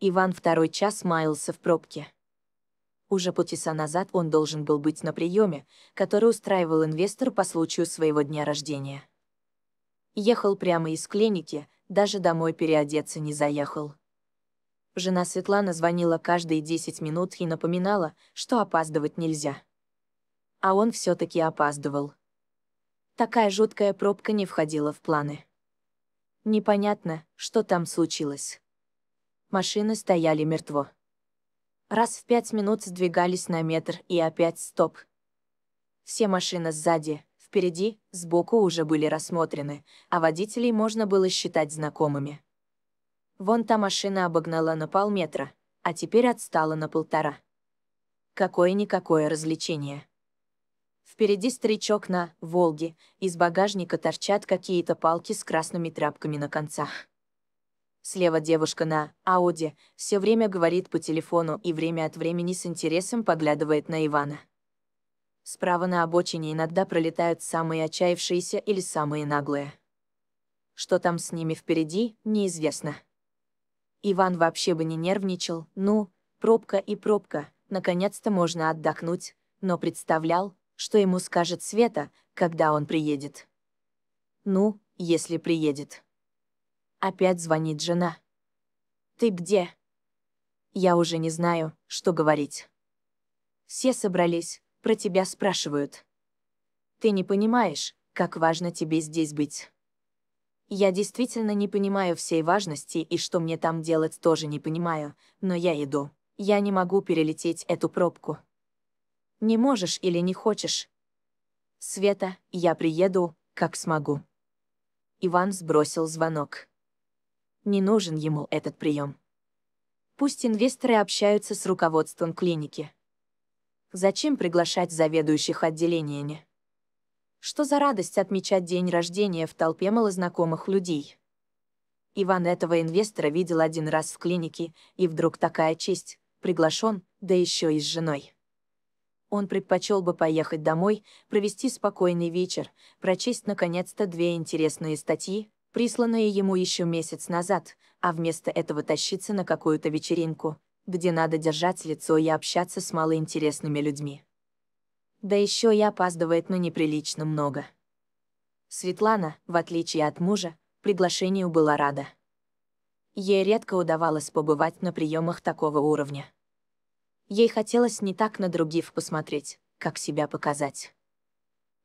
Иван второй час маялся в пробке. Уже полчаса назад он должен был быть на приеме, который устраивал инвестор по случаю своего дня рождения. Ехал прямо из клиники, даже домой переодеться не заехал. Жена Светлана звонила каждые 10 минут и напоминала, что опаздывать нельзя. А он все таки опаздывал. Такая жуткая пробка не входила в планы. Непонятно, что там случилось. Машины стояли мертво. Раз в пять минут сдвигались на метр и опять стоп. Все машины сзади, впереди, сбоку уже были рассмотрены, а водителей можно было считать знакомыми. Вон та машина обогнала на полметра, а теперь отстала на полтора. Какое-никакое развлечение. Впереди старичок на «Волге», из багажника торчат какие-то палки с красными тряпками на концах. Слева девушка на Ауди все время говорит по телефону и время от времени с интересом поглядывает на Ивана. Справа на обочине иногда пролетают самые отчаявшиеся или самые наглые. Что там с ними впереди, неизвестно. Иван вообще бы не нервничал, ну, пробка и пробка, наконец-то можно отдохнуть, но представлял, что ему скажет Света, когда он приедет. Ну, если приедет. Опять звонит жена. «Ты где?» Я уже не знаю, что говорить. Все собрались, про тебя спрашивают. Ты не понимаешь, как важно тебе здесь быть. Я действительно не понимаю всей важности и что мне там делать тоже не понимаю, но я иду. Я не могу перелететь эту пробку. Не можешь или не хочешь? Света, я приеду, как смогу. Иван сбросил звонок не нужен ему этот прием. Пусть инвесторы общаются с руководством клиники. Зачем приглашать заведующих отделениями? Что за радость отмечать день рождения в толпе малознакомых людей? Иван этого инвестора видел один раз в клинике, и вдруг такая честь, приглашен, да еще и с женой. Он предпочел бы поехать домой, провести спокойный вечер, прочесть наконец-то две интересные статьи, присланное ему еще месяц назад, а вместо этого тащиться на какую-то вечеринку, где надо держать лицо и общаться с малоинтересными людьми. Да еще и опаздывает, но неприлично много. Светлана, в отличие от мужа, приглашению была рада. Ей редко удавалось побывать на приемах такого уровня. Ей хотелось не так на других посмотреть, как себя показать.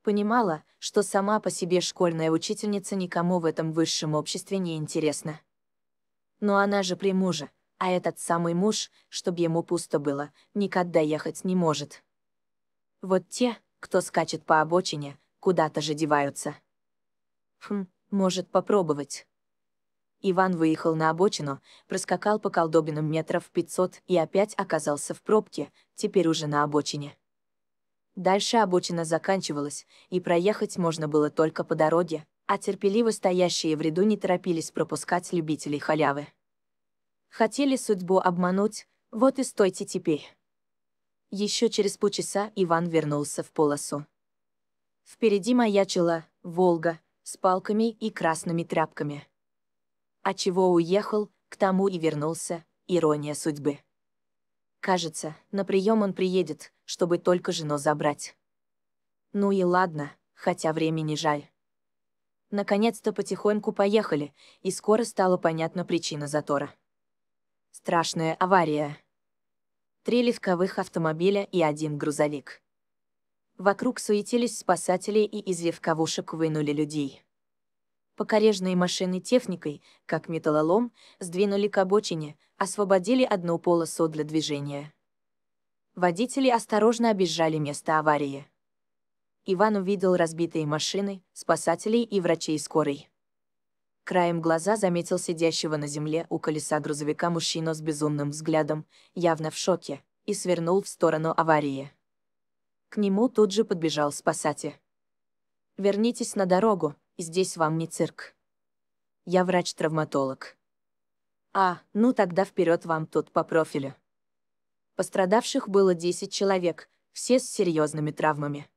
Понимала, что сама по себе школьная учительница никому в этом высшем обществе не интересна. Но она же при муже, а этот самый муж, чтобы ему пусто было, никогда ехать не может. Вот те, кто скачет по обочине, куда-то же деваются. Хм, может попробовать. Иван выехал на обочину, проскакал по колдобинам метров 500 и опять оказался в пробке, теперь уже на обочине. Дальше обочина заканчивалась, и проехать можно было только по дороге, а терпеливо стоящие в ряду не торопились пропускать любителей халявы. Хотели судьбу обмануть, вот и стойте теперь. Еще через полчаса Иван вернулся в полосу. Впереди маячила «Волга» с палками и красными тряпками. А чего уехал, к тому и вернулся, ирония судьбы. Кажется, на прием он приедет, чтобы только жену забрать. Ну и ладно, хотя времени жаль. Наконец-то потихоньку поехали, и скоро стала понятна причина затора. Страшная авария. Три легковых автомобиля и один грузовик. Вокруг суетились спасатели и из легковушек вынули людей. Покорежные машины техникой, как металлолом, сдвинули к обочине, освободили одну полосу для движения. Водители осторожно объезжали место аварии. Иван увидел разбитые машины, спасателей и врачей скорой. Краем глаза заметил сидящего на земле у колеса грузовика мужчину с безумным взглядом, явно в шоке, и свернул в сторону аварии. К нему тут же подбежал спасатель. «Вернитесь на дорогу», Здесь вам не цирк. Я врач-травматолог. А, ну тогда вперед вам тут по профилю. Пострадавших было 10 человек, все с серьезными травмами.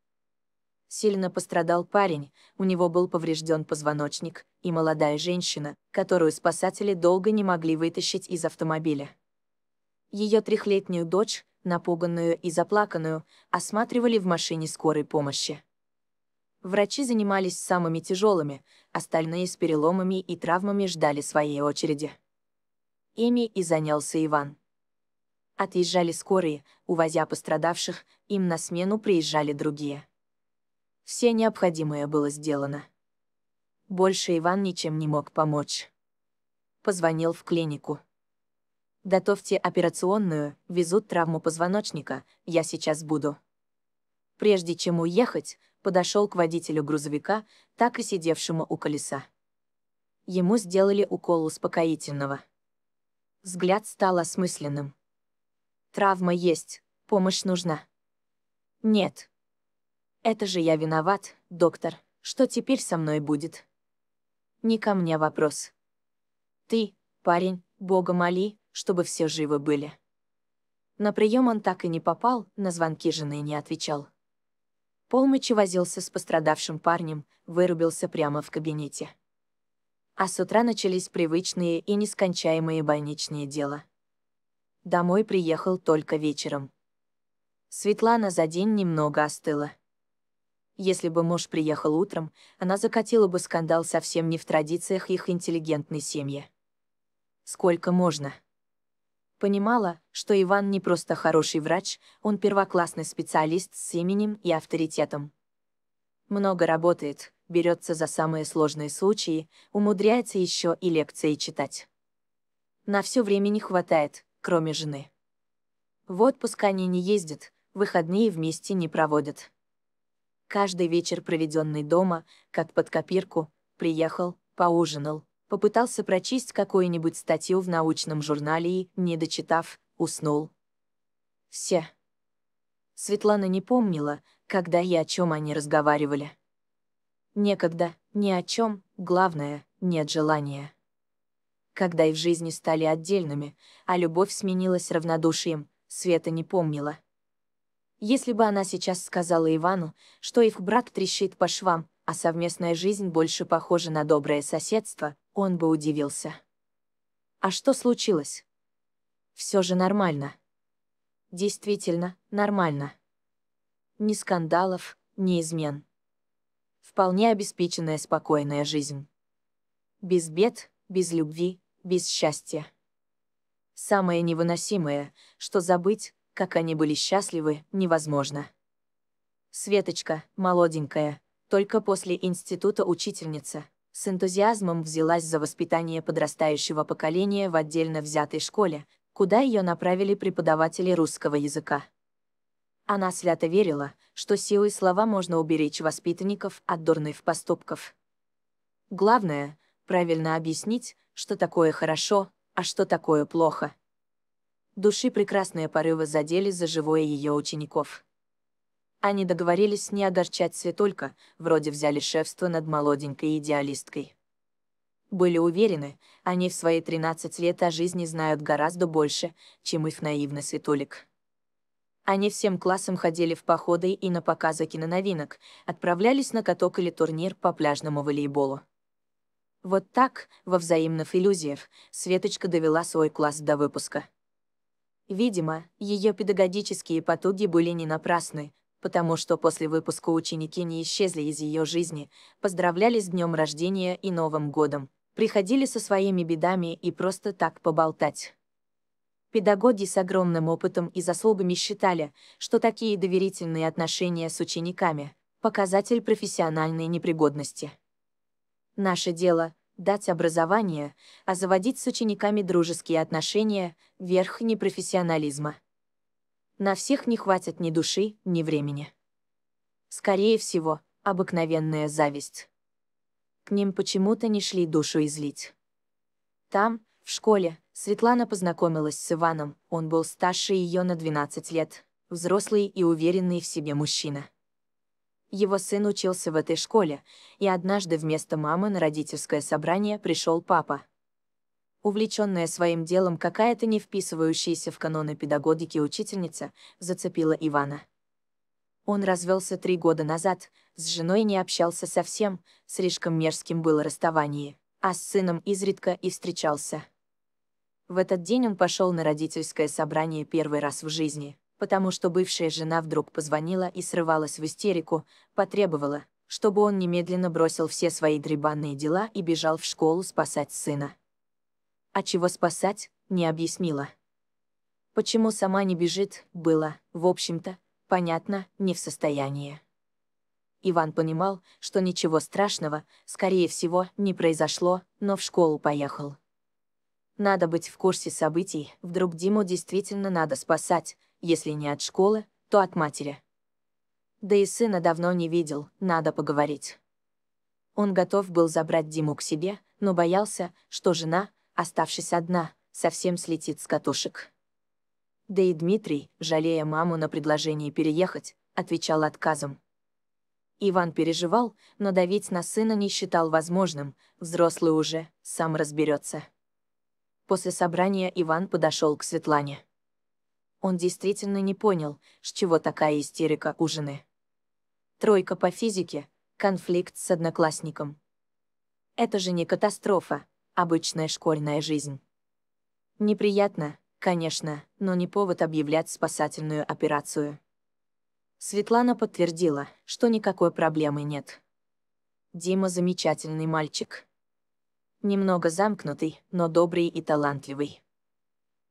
Сильно пострадал парень, у него был поврежден позвоночник, и молодая женщина, которую спасатели долго не могли вытащить из автомобиля. Ее трехлетнюю дочь, напуганную и заплаканную, осматривали в машине скорой помощи. Врачи занимались самыми тяжелыми, остальные с переломами и травмами ждали своей очереди. Ими и занялся Иван. Отъезжали скорые, увозя пострадавших, им на смену приезжали другие. Все необходимое было сделано. Больше Иван ничем не мог помочь. Позвонил в клинику. «Готовьте операционную, везут травму позвоночника, я сейчас буду» прежде чем уехать, подошел к водителю грузовика, так и сидевшему у колеса. Ему сделали укол успокоительного. Взгляд стал осмысленным. Травма есть, помощь нужна. Нет. Это же я виноват, доктор. Что теперь со мной будет? Не ко мне вопрос. Ты, парень, бога моли, чтобы все живы были. На прием он так и не попал, на звонки жены не отвечал. Полмочи возился с пострадавшим парнем, вырубился прямо в кабинете. А с утра начались привычные и нескончаемые больничные дела. Домой приехал только вечером. Светлана за день немного остыла. Если бы муж приехал утром, она закатила бы скандал совсем не в традициях их интеллигентной семьи. Сколько можно? Понимала, что Иван не просто хороший врач, он первоклассный специалист с именем и авторитетом. Много работает, берется за самые сложные случаи, умудряется еще и лекции читать. На все время не хватает, кроме жены. В отпуск они не ездят, выходные вместе не проводят. Каждый вечер, проведенный дома, как под копирку, приехал, поужинал, попытался прочесть какую-нибудь статью в научном журнале и, не дочитав, уснул. Все. Светлана не помнила, когда и о чем они разговаривали. Некогда, ни о чем, главное, нет желания. Когда и в жизни стали отдельными, а любовь сменилась равнодушием, Света не помнила. Если бы она сейчас сказала Ивану, что их брат трещит по швам, а совместная жизнь больше похожа на доброе соседство, он бы удивился. А что случилось? Все же нормально. Действительно, нормально. Ни скандалов, ни измен. Вполне обеспеченная спокойная жизнь. Без бед, без любви, без счастья. Самое невыносимое, что забыть, как они были счастливы, невозможно. Светочка, молоденькая, только после института учительница, с энтузиазмом взялась за воспитание подрастающего поколения в отдельно взятой школе, куда ее направили преподаватели русского языка. Она свято верила, что силой слова можно уберечь воспитанников от дурных поступков. Главное — правильно объяснить, что такое хорошо, а что такое плохо. Души прекрасные порывы задели за живое ее учеников. Они договорились не огорчать Светулька, вроде взяли шефство над молоденькой идеалисткой. Были уверены, они в свои 13 лет о жизни знают гораздо больше, чем их наивный Светолик. Они всем классом ходили в походы и на показы киноновинок, отправлялись на каток или турнир по пляжному волейболу. Вот так, во взаимных иллюзиях, Светочка довела свой класс до выпуска. Видимо, ее педагогические потуги были не напрасны, потому что после выпуска ученики не исчезли из ее жизни, поздравляли с днем рождения и Новым годом, приходили со своими бедами и просто так поболтать. Педагоги с огромным опытом и заслугами считали, что такие доверительные отношения с учениками – показатель профессиональной непригодности. Наше дело – дать образование, а заводить с учениками дружеские отношения – верх непрофессионализма. На всех не хватит ни души, ни времени. Скорее всего, обыкновенная зависть. К ним почему-то не шли душу излить. Там, в школе, Светлана познакомилась с Иваном, он был старше ее на 12 лет, взрослый и уверенный в себе мужчина. Его сын учился в этой школе, и однажды вместо мамы на родительское собрание пришел папа, увлеченная своим делом какая-то не вписывающаяся в каноны педагогики учительница, зацепила Ивана. Он развелся три года назад, с женой не общался совсем, слишком мерзким было расставание, а с сыном изредка и встречался. В этот день он пошел на родительское собрание первый раз в жизни, потому что бывшая жена вдруг позвонила и срывалась в истерику, потребовала, чтобы он немедленно бросил все свои дребанные дела и бежал в школу спасать сына а чего спасать, не объяснила. Почему сама не бежит, было, в общем-то, понятно, не в состоянии. Иван понимал, что ничего страшного, скорее всего, не произошло, но в школу поехал. Надо быть в курсе событий, вдруг Диму действительно надо спасать, если не от школы, то от матери. Да и сына давно не видел, надо поговорить. Он готов был забрать Диму к себе, но боялся, что жена, Оставшись одна, совсем слетит с катушек. Да и Дмитрий, жалея маму на предложение переехать, отвечал отказом. Иван переживал, но давить на сына не считал возможным, взрослый уже, сам разберется. После собрания Иван подошел к Светлане. Он действительно не понял, с чего такая истерика ужины. Тройка по физике, конфликт с одноклассником. Это же не катастрофа, обычная школьная жизнь. Неприятно, конечно, но не повод объявлять спасательную операцию. Светлана подтвердила, что никакой проблемы нет. Дима замечательный мальчик. Немного замкнутый, но добрый и талантливый.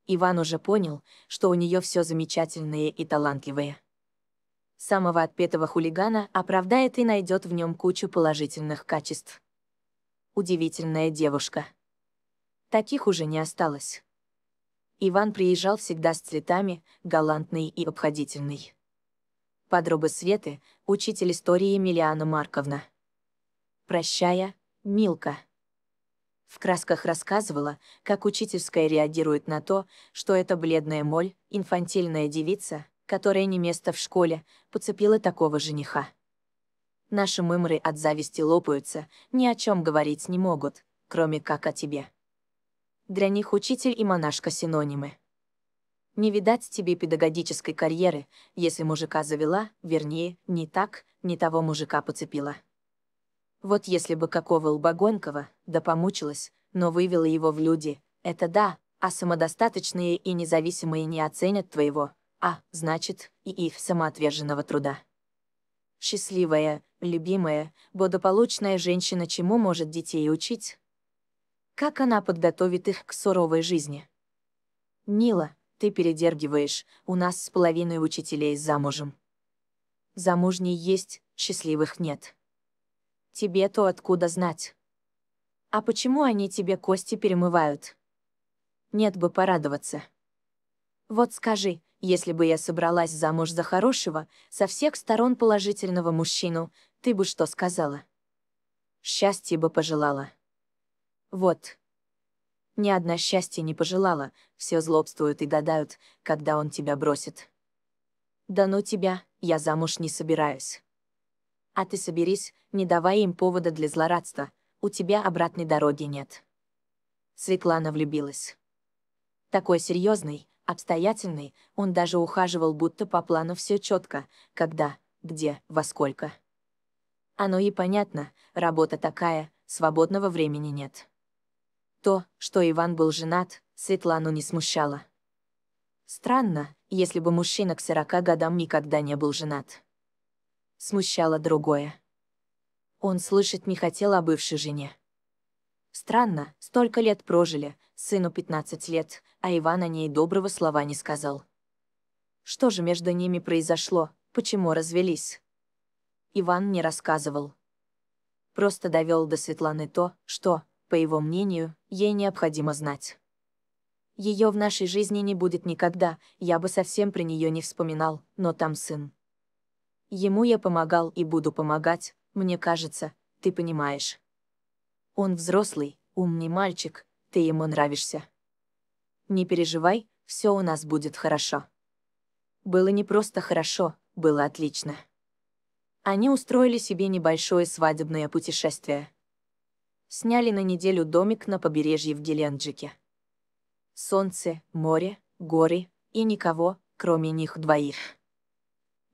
Иван уже понял, что у нее все замечательное и талантливое. Самого отпетого хулигана оправдает и найдет в нем кучу положительных качеств. Удивительная девушка. Таких уже не осталось. Иван приезжал всегда с цветами, галантный и обходительный. Подруга Светы, учитель истории Емельяна Марковна. «Прощая, Милка». В красках рассказывала, как учительская реагирует на то, что эта бледная моль, инфантильная девица, которая не место в школе, поцепила такого жениха. Наши мымры от зависти лопаются, ни о чем говорить не могут, кроме как о тебе. Для них учитель и монашка синонимы. Не видать тебе педагогической карьеры, если мужика завела, вернее, не так, не того мужика поцепила. Вот если бы какого Лбогонькова, да помучилась, но вывела его в люди, это да, а самодостаточные и независимые не оценят твоего, а, значит, и их самоотверженного труда. Счастливая, любимая, благополучная женщина чему может детей учить, как она подготовит их к суровой жизни. «Нила, ты передергиваешь, у нас с половиной учителей замужем. Замужней есть, счастливых нет. Тебе-то откуда знать? А почему они тебе кости перемывают? Нет бы порадоваться. Вот скажи, если бы я собралась замуж за хорошего, со всех сторон положительного мужчину, ты бы что сказала? Счастье бы пожелала. Вот. Ни одна счастье не пожелала, все злобствуют и гадают, когда он тебя бросит. Да ну тебя, я замуж не собираюсь. А ты соберись, не давай им повода для злорадства, у тебя обратной дороги нет. Светлана влюбилась. Такой серьезный, обстоятельный, он даже ухаживал будто по плану все четко, когда, где, во сколько. Оно и понятно, работа такая, свободного времени нет. То, что Иван был женат, Светлану не смущало. Странно, если бы мужчина к 40 годам никогда не был женат. Смущало другое. Он слышать не хотел о бывшей жене. Странно, столько лет прожили, сыну 15 лет, а Иван о ней доброго слова не сказал. Что же между ними произошло, почему развелись? Иван не рассказывал. Просто довел до Светланы то, что, по его мнению, ей необходимо знать. Ее в нашей жизни не будет никогда, я бы совсем про нее не вспоминал, но там сын. Ему я помогал и буду помогать, мне кажется, ты понимаешь. Он взрослый, умный мальчик, ты ему нравишься. Не переживай, все у нас будет хорошо. Было не просто хорошо, было отлично. Они устроили себе небольшое свадебное путешествие. Сняли на неделю домик на побережье в Геленджике. Солнце, море, горы и никого, кроме них двоих.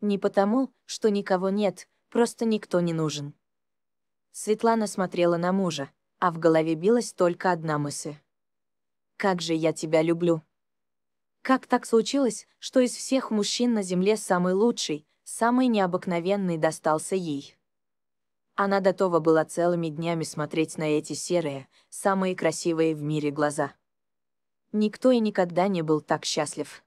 Не потому, что никого нет, просто никто не нужен. Светлана смотрела на мужа, а в голове билась только одна мысль. «Как же я тебя люблю!» Как так случилось, что из всех мужчин на Земле самый лучший, самый необыкновенный достался ей? Она готова была целыми днями смотреть на эти серые, самые красивые в мире глаза. Никто и никогда не был так счастлив.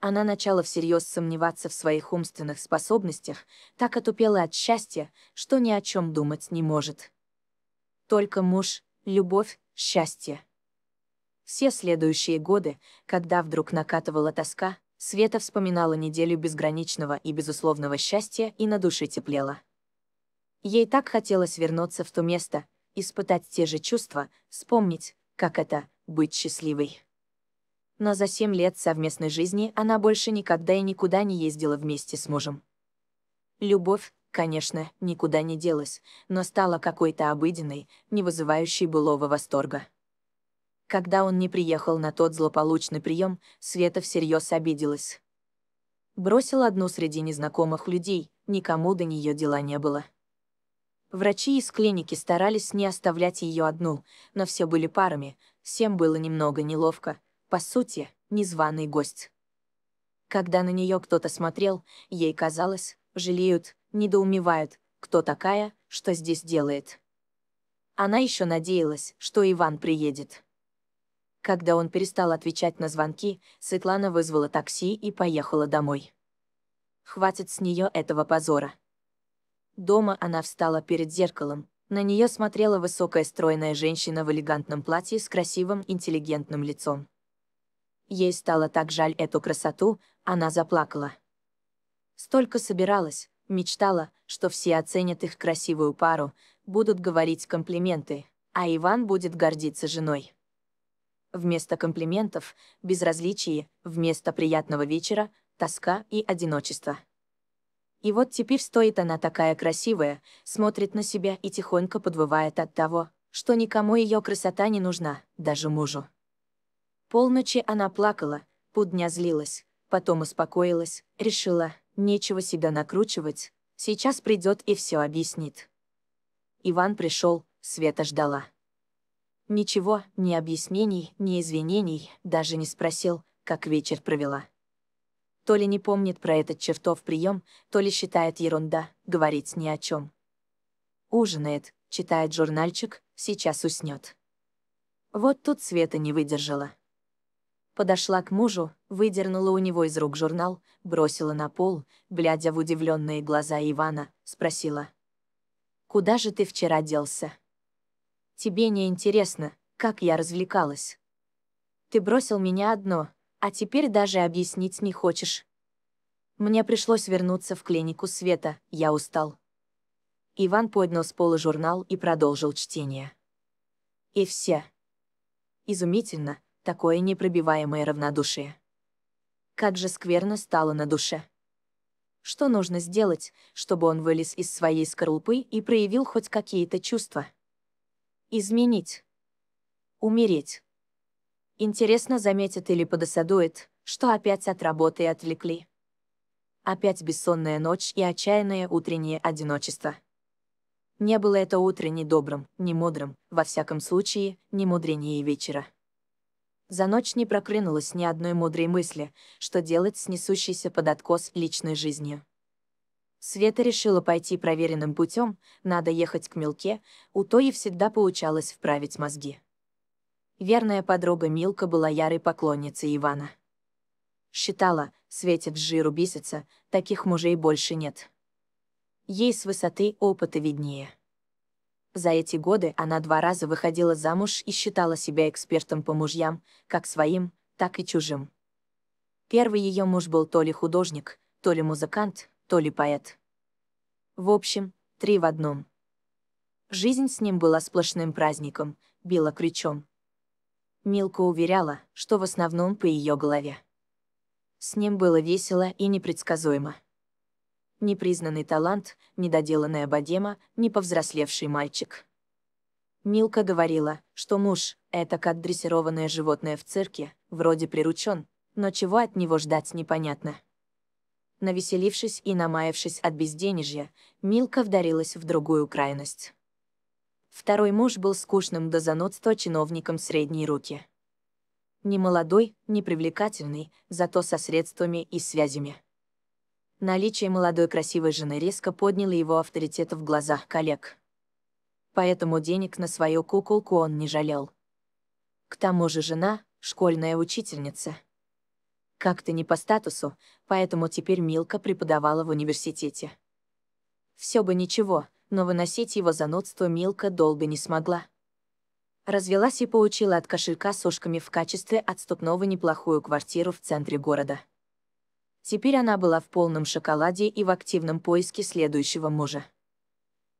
Она начала всерьез сомневаться в своих умственных способностях, так отупела от счастья, что ни о чем думать не может. Только муж, любовь, счастье. Все следующие годы, когда вдруг накатывала тоска, Света вспоминала неделю безграничного и безусловного счастья и на душе теплела. Ей так хотелось вернуться в то место, испытать те же чувства, вспомнить, как это — быть счастливой. Но за семь лет совместной жизни она больше никогда и никуда не ездила вместе с мужем. Любовь, конечно, никуда не делась, но стала какой-то обыденной, не вызывающей былого восторга. Когда он не приехал на тот злополучный прием, Света всерьез обиделась. Бросил одну среди незнакомых людей, никому до нее дела не было. Врачи из клиники старались не оставлять ее одну, но все были парами, всем было немного неловко. По сути, незваный гость. Когда на нее кто-то смотрел, ей казалось, жалеют, недоумевают, кто такая, что здесь делает. Она еще надеялась, что Иван приедет. Когда он перестал отвечать на звонки, Светлана вызвала такси и поехала домой. Хватит с нее этого позора. Дома она встала перед зеркалом. На нее смотрела высокая стройная женщина в элегантном платье с красивым, интеллигентным лицом. Ей стало так жаль эту красоту, она заплакала. Столько собиралась, мечтала, что все оценят их красивую пару, будут говорить комплименты, а Иван будет гордиться женой. Вместо комплиментов – безразличие, вместо приятного вечера – тоска и одиночество. И вот теперь стоит она такая красивая, смотрит на себя и тихонько подвывает от того, что никому ее красота не нужна, даже мужу. Полночи она плакала, полдня злилась, потом успокоилась, решила, нечего себя накручивать, сейчас придет и все объяснит. Иван пришел, Света ждала. Ничего, ни объяснений, ни извинений, даже не спросил, как вечер провела. То ли не помнит про этот чертов прием, то ли считает ерунда, говорить ни о чем. Ужинает, читает журнальчик, сейчас уснет. Вот тут Света не выдержала. Подошла к мужу, выдернула у него из рук журнал, бросила на пол, глядя в удивленные глаза Ивана, спросила. «Куда же ты вчера делся?» «Тебе не интересно, как я развлекалась?» «Ты бросил меня одно, а теперь даже объяснить не хочешь. Мне пришлось вернуться в клинику Света, я устал. Иван поднял с пола журнал и продолжил чтение. И все. Изумительно, такое непробиваемое равнодушие. Как же скверно стало на душе. Что нужно сделать, чтобы он вылез из своей скорлупы и проявил хоть какие-то чувства? Изменить. Умереть. Интересно, заметит или подосадует, что опять от работы отвлекли. Опять бессонная ночь и отчаянное утреннее одиночество. Не было это утро ни добрым, ни мудрым, во всяком случае, ни мудренее вечера. За ночь не проклюнулось ни одной мудрой мысли, что делать с несущейся под откос личной жизнью. Света решила пойти проверенным путем, надо ехать к мелке, у той и всегда получалось вправить мозги. Верная подруга Милка была ярой поклонницей Ивана. Считала, светит жиру бесится, таких мужей больше нет. Ей с высоты опыта виднее. За эти годы она два раза выходила замуж и считала себя экспертом по мужьям, как своим, так и чужим. Первый ее муж был то ли художник, то ли музыкант, то ли поэт. В общем, три в одном. Жизнь с ним была сплошным праздником, била крючом. Милка уверяла, что в основном по ее голове. С ним было весело и непредсказуемо. Непризнанный талант, недоделанная богема, неповзрослевший мальчик. Милка говорила, что муж — это как дрессированное животное в цирке, вроде приручен, но чего от него ждать непонятно. Навеселившись и намаявшись от безденежья, Милка вдарилась в другую крайность. Второй муж был скучным до занудства чиновником средней руки. Немолодой, привлекательный, зато со средствами и связями. Наличие молодой красивой жены резко подняло его авторитет в глазах коллег. Поэтому денег на свою куколку он не жалел. К тому же жена — школьная учительница. Как-то не по статусу, поэтому теперь Милка преподавала в университете. Все бы ничего, но выносить его занудство Милка долго не смогла. Развелась и получила от кошелька с ушками в качестве отступного неплохую квартиру в центре города. Теперь она была в полном шоколаде и в активном поиске следующего мужа.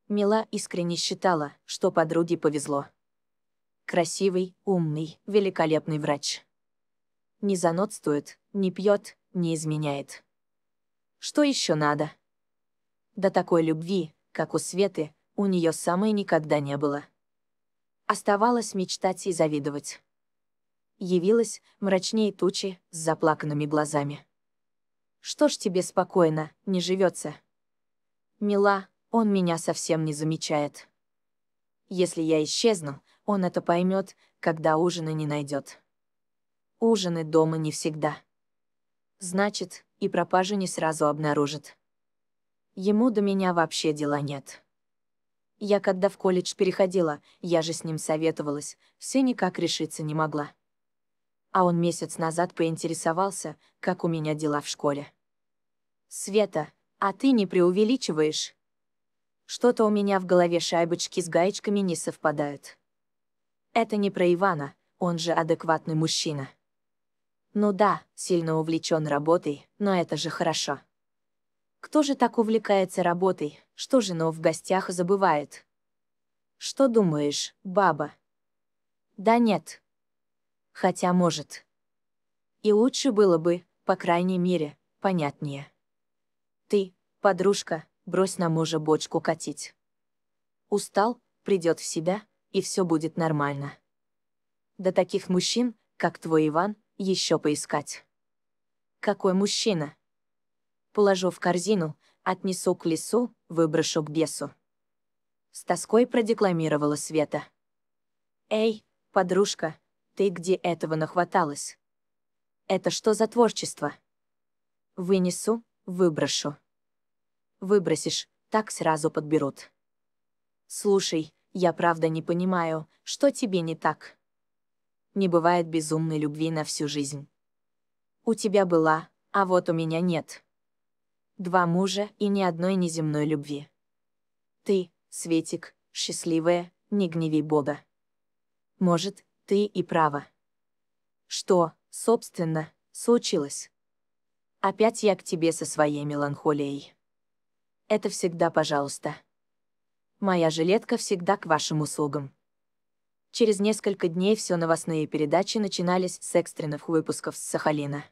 Мила искренне считала, что подруге повезло. Красивый, умный, великолепный врач. Не занудствует, не пьет, не изменяет. Что еще надо? До такой любви, как у Светы, у нее самой никогда не было. Оставалось мечтать и завидовать. Явилась мрачнее тучи с заплаканными глазами. «Что ж тебе спокойно, не живется? «Мила, он меня совсем не замечает. Если я исчезну, он это поймет, когда ужина не найдет. Ужины дома не всегда. Значит, и пропажу не сразу обнаружит. Ему до меня вообще дела нет. Я когда в колледж переходила, я же с ним советовалась, все никак решиться не могла. А он месяц назад поинтересовался, как у меня дела в школе. «Света, а ты не преувеличиваешь?» Что-то у меня в голове шайбочки с гаечками не совпадают. Это не про Ивана, он же адекватный мужчина. Ну да, сильно увлечен работой, но это же хорошо. Кто же так увлекается работой, что жену в гостях забывает? Что думаешь, баба? Да нет. Хотя может. И лучше было бы, по крайней мере, понятнее. Ты, подружка, брось на мужа бочку катить. Устал, придет в себя, и все будет нормально. До таких мужчин, как твой Иван, еще поискать. Какой мужчина? положу в корзину, отнесу к лесу, выброшу к бесу. С тоской продекламировала Света. «Эй, подружка, ты где этого нахваталась? Это что за творчество?» «Вынесу, выброшу». «Выбросишь, так сразу подберут». «Слушай, я правда не понимаю, что тебе не так?» «Не бывает безумной любви на всю жизнь». «У тебя была, а вот у меня нет» два мужа и ни одной неземной любви. Ты, Светик, счастливая, не гневи Бога. Может, ты и права. Что, собственно, случилось? Опять я к тебе со своей меланхолией. Это всегда пожалуйста. Моя жилетка всегда к вашим услугам. Через несколько дней все новостные передачи начинались с экстренных выпусков с Сахалина.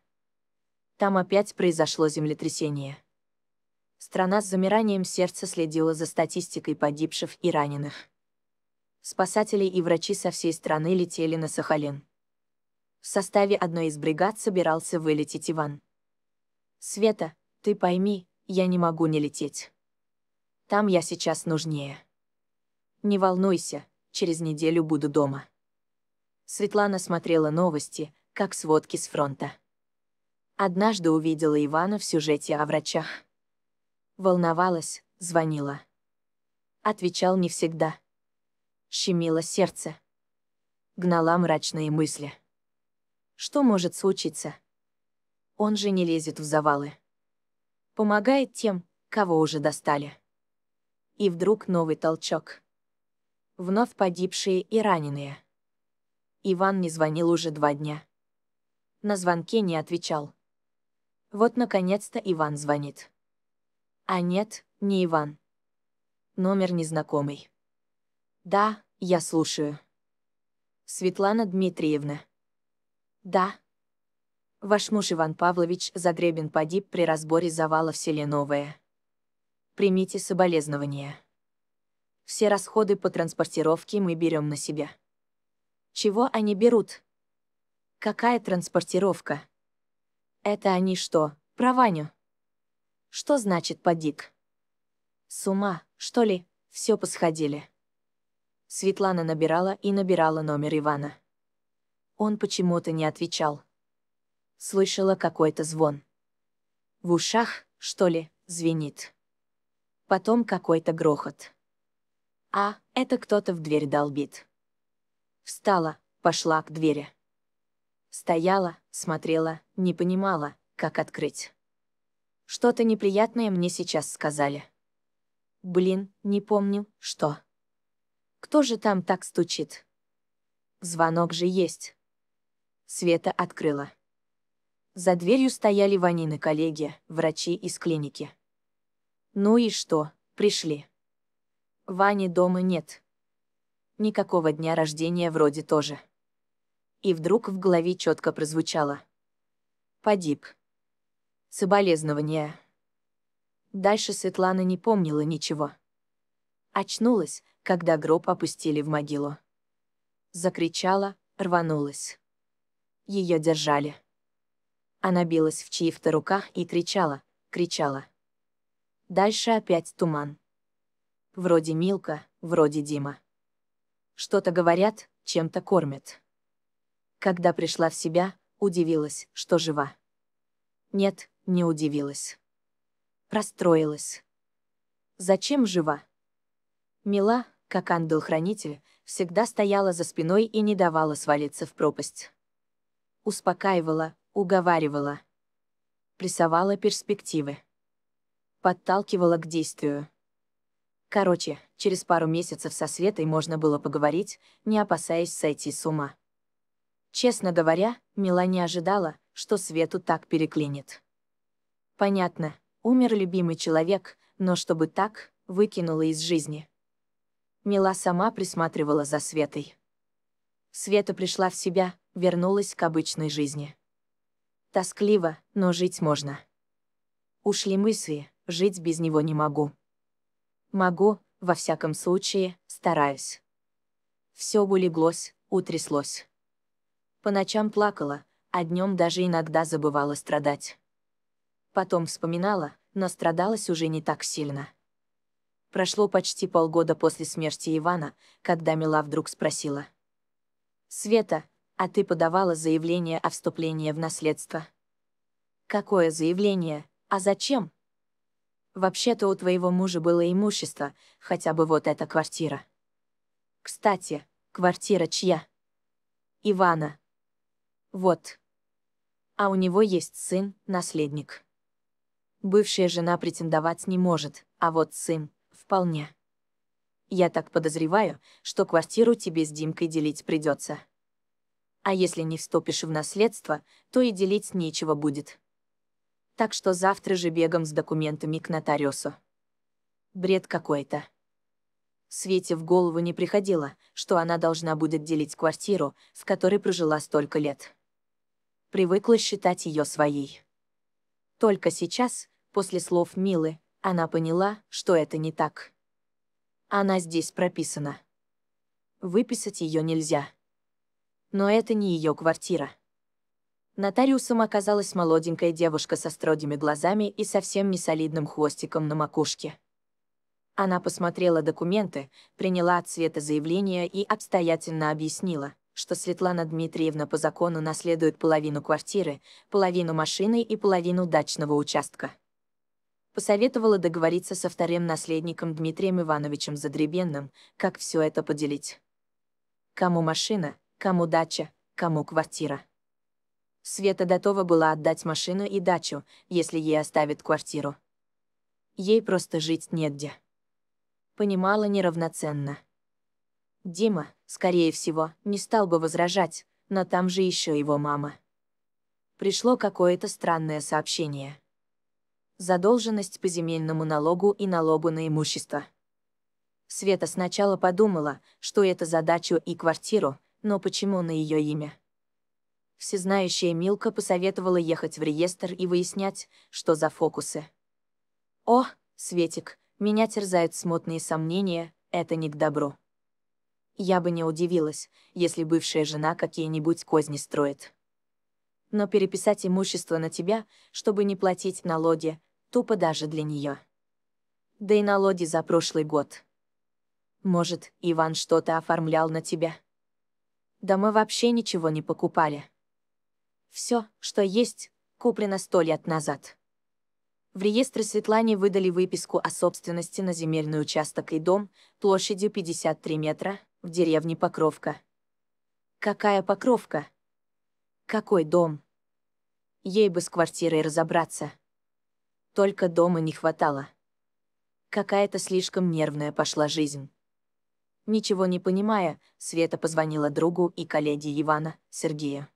Там опять произошло землетрясение. Страна с замиранием сердца следила за статистикой погибших и раненых. Спасатели и врачи со всей страны летели на Сахалин. В составе одной из бригад собирался вылететь Иван. «Света, ты пойми, я не могу не лететь. Там я сейчас нужнее. Не волнуйся, через неделю буду дома». Светлана смотрела новости, как сводки с фронта. Однажды увидела Ивана в сюжете о врачах. Волновалась, звонила. Отвечал не всегда. Щемило сердце. Гнала мрачные мысли. Что может случиться? Он же не лезет в завалы. Помогает тем, кого уже достали. И вдруг новый толчок. Вновь погибшие и раненые. Иван не звонил уже два дня. На звонке не отвечал. Вот наконец-то Иван звонит. А нет, не Иван. Номер незнакомый. Да, я слушаю. Светлана Дмитриевна. Да. Ваш муж Иван Павлович Задребин погиб при разборе завала в селе Новое. Примите соболезнования. Все расходы по транспортировке мы берем на себя. Чего они берут? Какая транспортировка? Это они что, про Ваню? Что значит подик? С ума, что ли, все посходили. Светлана набирала и набирала номер Ивана. Он почему-то не отвечал. Слышала какой-то звон. В ушах, что ли, звенит. Потом какой-то грохот. А, это кто-то в дверь долбит. Встала, пошла к двери. Стояла, смотрела, не понимала, как открыть. Что-то неприятное мне сейчас сказали. Блин, не помню, что. Кто же там так стучит? Звонок же есть. Света открыла. За дверью стояли Ванины коллеги, врачи из клиники. Ну и что, пришли. Вани дома нет. Никакого дня рождения вроде тоже. И вдруг в голове четко прозвучало. Погиб. Соболезнования. Дальше Светлана не помнила ничего. Очнулась, когда гроб опустили в могилу. Закричала, рванулась. Ее держали. Она билась в чьих-то руках и кричала, кричала. Дальше опять туман. Вроде Милка, вроде Дима. Что-то говорят, чем-то кормят. Когда пришла в себя, удивилась, что жива. Нет, не удивилась. Расстроилась. Зачем жива? Мила, как ангел-хранитель, всегда стояла за спиной и не давала свалиться в пропасть. Успокаивала, уговаривала. Прессовала перспективы. Подталкивала к действию. Короче, через пару месяцев со Светой можно было поговорить, не опасаясь сойти с ума. Честно говоря, Мила не ожидала, что Свету так переклинит. Понятно, умер любимый человек, но чтобы так, выкинула из жизни. Мила сама присматривала за Светой. Света пришла в себя, вернулась к обычной жизни. Тоскливо, но жить можно. Ушли мысли, жить без него не могу. Могу, во всяком случае, стараюсь. Все улеглось, утряслось. По ночам плакала, а днем даже иногда забывала страдать. Потом вспоминала, но страдалась уже не так сильно. Прошло почти полгода после смерти Ивана, когда Мила вдруг спросила. «Света, а ты подавала заявление о вступлении в наследство?» «Какое заявление? А зачем?» «Вообще-то у твоего мужа было имущество, хотя бы вот эта квартира». «Кстати, квартира чья?» «Ивана». «Вот. А у него есть сын, наследник» бывшая жена претендовать не может, а вот сын — вполне. Я так подозреваю, что квартиру тебе с Димкой делить придется. А если не вступишь в наследство, то и делить нечего будет. Так что завтра же бегом с документами к нотариусу. Бред какой-то. Свете в голову не приходило, что она должна будет делить квартиру, с которой прожила столько лет. Привыкла считать ее своей. Только сейчас, После слов Милы она поняла, что это не так. Она здесь прописана. Выписать ее нельзя. Но это не ее квартира. Нотариусом оказалась молоденькая девушка со строгими глазами и совсем не солидным хвостиком на макушке. Она посмотрела документы, приняла от Света заявление и обстоятельно объяснила, что Светлана Дмитриевна по закону наследует половину квартиры, половину машины и половину дачного участка. Посоветовала договориться со вторым наследником Дмитрием Ивановичем Задребенным, как все это поделить. Кому машина, кому дача, кому квартира. Света готова была отдать машину и дачу, если ей оставят квартиру. Ей просто жить негде. Понимала неравноценно. Дима, скорее всего, не стал бы возражать, но там же еще его мама. Пришло какое-то странное сообщение задолженность по земельному налогу и налогу на имущество. Света сначала подумала, что это за дачу и квартиру, но почему на ее имя? Всезнающая Милка посоветовала ехать в реестр и выяснять, что за фокусы. «О, Светик, меня терзают смутные сомнения, это не к добру». Я бы не удивилась, если бывшая жена какие-нибудь козни строит. Но переписать имущество на тебя, чтобы не платить налоги, Тупо даже для нее. Да и на Лоди за прошлый год. Может, Иван что-то оформлял на тебя? Да мы вообще ничего не покупали. Все, что есть, куплено сто лет назад. В реестре Светлане выдали выписку о собственности на земельный участок и дом площадью 53 метра в деревне Покровка. Какая Покровка? Какой дом? Ей бы с квартирой разобраться. Только дома не хватало. Какая-то слишком нервная пошла жизнь. Ничего не понимая, Света позвонила другу и коллеге Ивана, Сергею.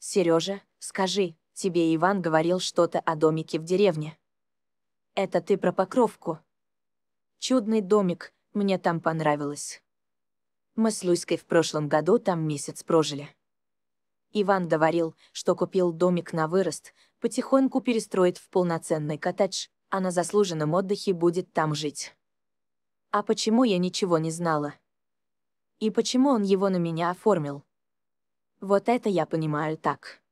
«Сережа, скажи, тебе Иван говорил что-то о домике в деревне». «Это ты про Покровку?» «Чудный домик, мне там понравилось». Мы с Люськой в прошлом году там месяц прожили. Иван говорил, что купил домик на вырост, потихоньку перестроит в полноценный коттедж, а на заслуженном отдыхе будет там жить. А почему я ничего не знала? И почему он его на меня оформил? Вот это я понимаю так.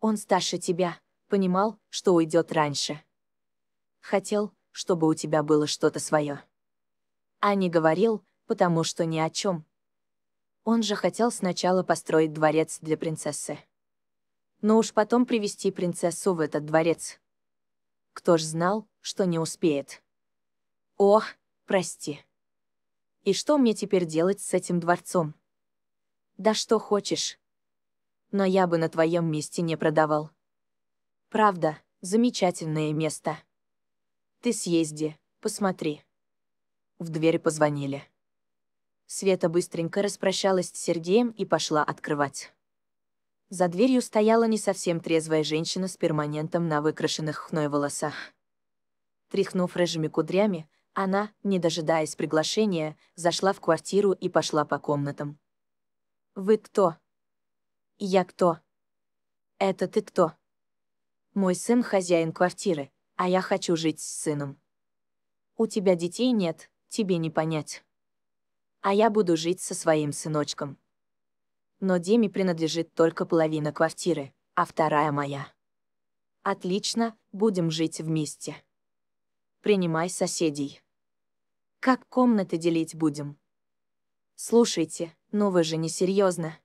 Он старше тебя, понимал, что уйдет раньше. Хотел, чтобы у тебя было что-то свое. А не говорил, потому что ни о чем. Он же хотел сначала построить дворец для принцессы но уж потом привести принцессу в этот дворец. Кто ж знал, что не успеет? О, прости. И что мне теперь делать с этим дворцом? Да что хочешь. Но я бы на твоем месте не продавал. Правда, замечательное место. Ты съезди, посмотри. В дверь позвонили. Света быстренько распрощалась с Сергеем и пошла открывать. За дверью стояла не совсем трезвая женщина с перманентом на выкрашенных хной волосах. Тряхнув рыжими кудрями, она, не дожидаясь приглашения, зашла в квартиру и пошла по комнатам. «Вы кто?» «Я кто?» «Это ты кто?» «Мой сын хозяин квартиры, а я хочу жить с сыном». «У тебя детей нет, тебе не понять». «А я буду жить со своим сыночком», но Деме принадлежит только половина квартиры, а вторая моя. Отлично, будем жить вместе. Принимай соседей. Как комнаты делить будем? Слушайте, ну вы же не серьезно.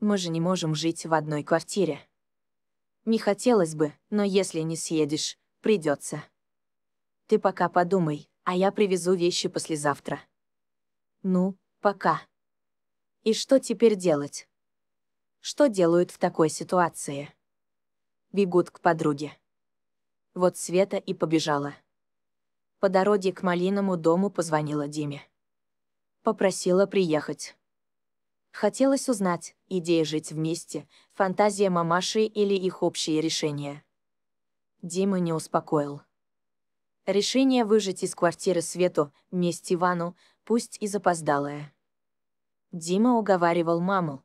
Мы же не можем жить в одной квартире. Не хотелось бы, но если не съедешь, придется. Ты пока подумай, а я привезу вещи послезавтра. Ну, пока. И что теперь делать? Что делают в такой ситуации? Бегут к подруге. Вот Света и побежала. По дороге к Малиному дому позвонила Диме. Попросила приехать. Хотелось узнать, идея жить вместе, фантазия мамаши или их общие решения. Дима не успокоил. Решение выжить из квартиры Свету, вместе Ивану, пусть и запоздалое. Дима уговаривал маму.